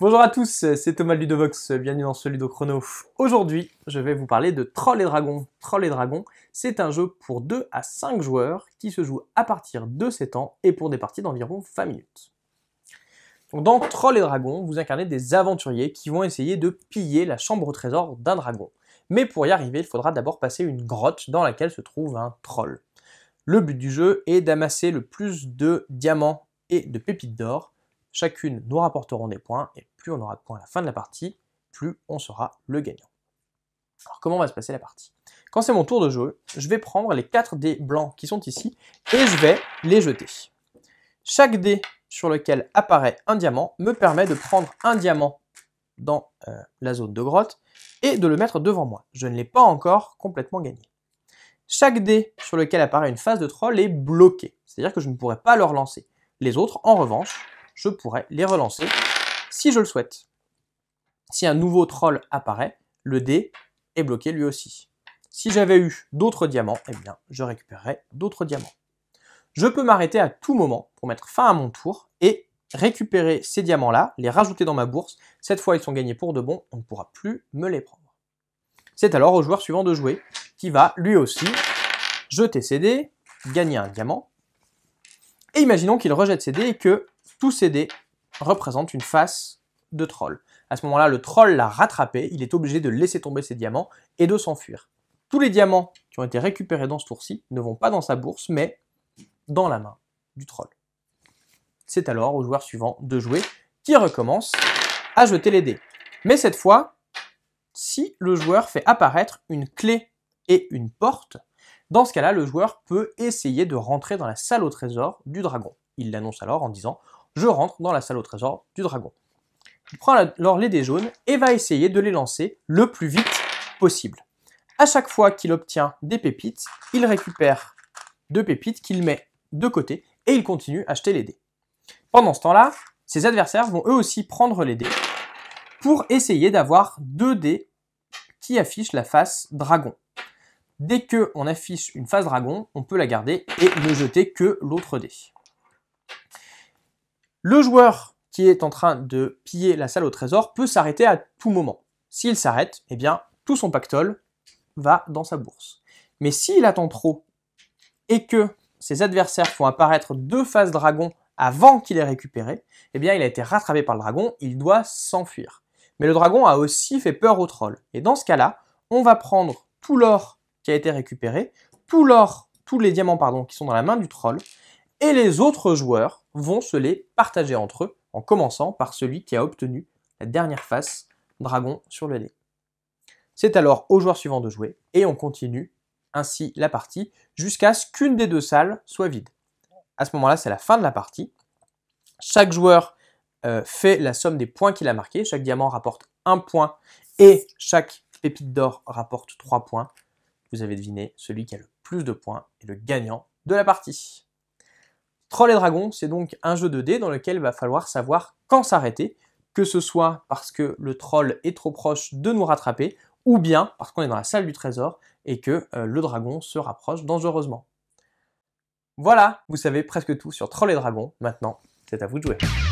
Bonjour à tous, c'est Thomas Ludovox, bienvenue dans ce Ludo Aujourd'hui, je vais vous parler de Troll et Dragon. Troll et Dragon, c'est un jeu pour 2 à 5 joueurs qui se joue à partir de 7 ans et pour des parties d'environ 20 minutes. dans Troll et Dragon, vous incarnez des aventuriers qui vont essayer de piller la chambre au trésor d'un dragon. Mais pour y arriver, il faudra d'abord passer une grotte dans laquelle se trouve un troll. Le but du jeu est d'amasser le plus de diamants et de pépites d'or Chacune nous rapportera des points, et plus on aura de points à la fin de la partie, plus on sera le gagnant. Alors comment va se passer la partie Quand c'est mon tour de jeu, je vais prendre les 4 dés blancs qui sont ici, et je vais les jeter. Chaque dé sur lequel apparaît un diamant me permet de prendre un diamant dans euh, la zone de grotte et de le mettre devant moi. Je ne l'ai pas encore complètement gagné. Chaque dé sur lequel apparaît une phase de troll est bloqué, c'est-à-dire que je ne pourrai pas le relancer. Les autres, en revanche, je pourrais les relancer si je le souhaite. Si un nouveau troll apparaît, le dé est bloqué lui aussi. Si j'avais eu d'autres diamants, eh bien, je récupérerais d'autres diamants. Je peux m'arrêter à tout moment pour mettre fin à mon tour et récupérer ces diamants-là, les rajouter dans ma bourse. Cette fois, ils sont gagnés pour de bon, on ne pourra plus me les prendre. C'est alors au joueur suivant de jouer, qui va lui aussi jeter ses dés, gagner un diamant. Et imaginons qu'il rejette ses dés et que tous ces dés représentent une face de troll. À ce moment-là, le troll l'a rattrapé, il est obligé de laisser tomber ses diamants et de s'enfuir. Tous les diamants qui ont été récupérés dans ce tour-ci ne vont pas dans sa bourse, mais dans la main du troll. C'est alors au joueur suivant de jouer, qui recommence à jeter les dés. Mais cette fois, si le joueur fait apparaître une clé et une porte, dans ce cas-là, le joueur peut essayer de rentrer dans la salle au trésor du dragon. Il l'annonce alors en disant je rentre dans la salle au trésor du dragon. Il prend alors les dés jaunes et va essayer de les lancer le plus vite possible. À chaque fois qu'il obtient des pépites, il récupère deux pépites qu'il met de côté et il continue à acheter les dés. Pendant ce temps-là, ses adversaires vont eux aussi prendre les dés pour essayer d'avoir deux dés qui affichent la face dragon. Dès qu'on affiche une face dragon, on peut la garder et ne jeter que l'autre dé. Le joueur qui est en train de piller la salle au trésor peut s'arrêter à tout moment. S'il s'arrête, eh bien, tout son pactole va dans sa bourse. Mais s'il attend trop et que ses adversaires font apparaître deux phases dragon avant qu'il ait récupéré, eh bien, il a été rattrapé par le dragon, il doit s'enfuir. Mais le dragon a aussi fait peur au troll. Et dans ce cas-là, on va prendre tout l'or qui a été récupéré, tout l'or, tous les diamants pardon, qui sont dans la main du troll, et les autres joueurs vont se les partager entre eux, en commençant par celui qui a obtenu la dernière face dragon sur le dé. C'est alors au joueur suivant de jouer, et on continue ainsi la partie jusqu'à ce qu'une des deux salles soit vide. À ce moment-là, c'est la fin de la partie. Chaque joueur euh, fait la somme des points qu'il a marqués. Chaque diamant rapporte un point et chaque pépite d'or rapporte trois points. Vous avez deviné, celui qui a le plus de points est le gagnant de la partie. Troll et Dragon, c'est donc un jeu de dés dans lequel il va falloir savoir quand s'arrêter, que ce soit parce que le troll est trop proche de nous rattraper, ou bien parce qu'on est dans la salle du trésor et que euh, le dragon se rapproche dangereusement. Voilà, vous savez presque tout sur Troll et Dragon, maintenant c'est à vous de jouer.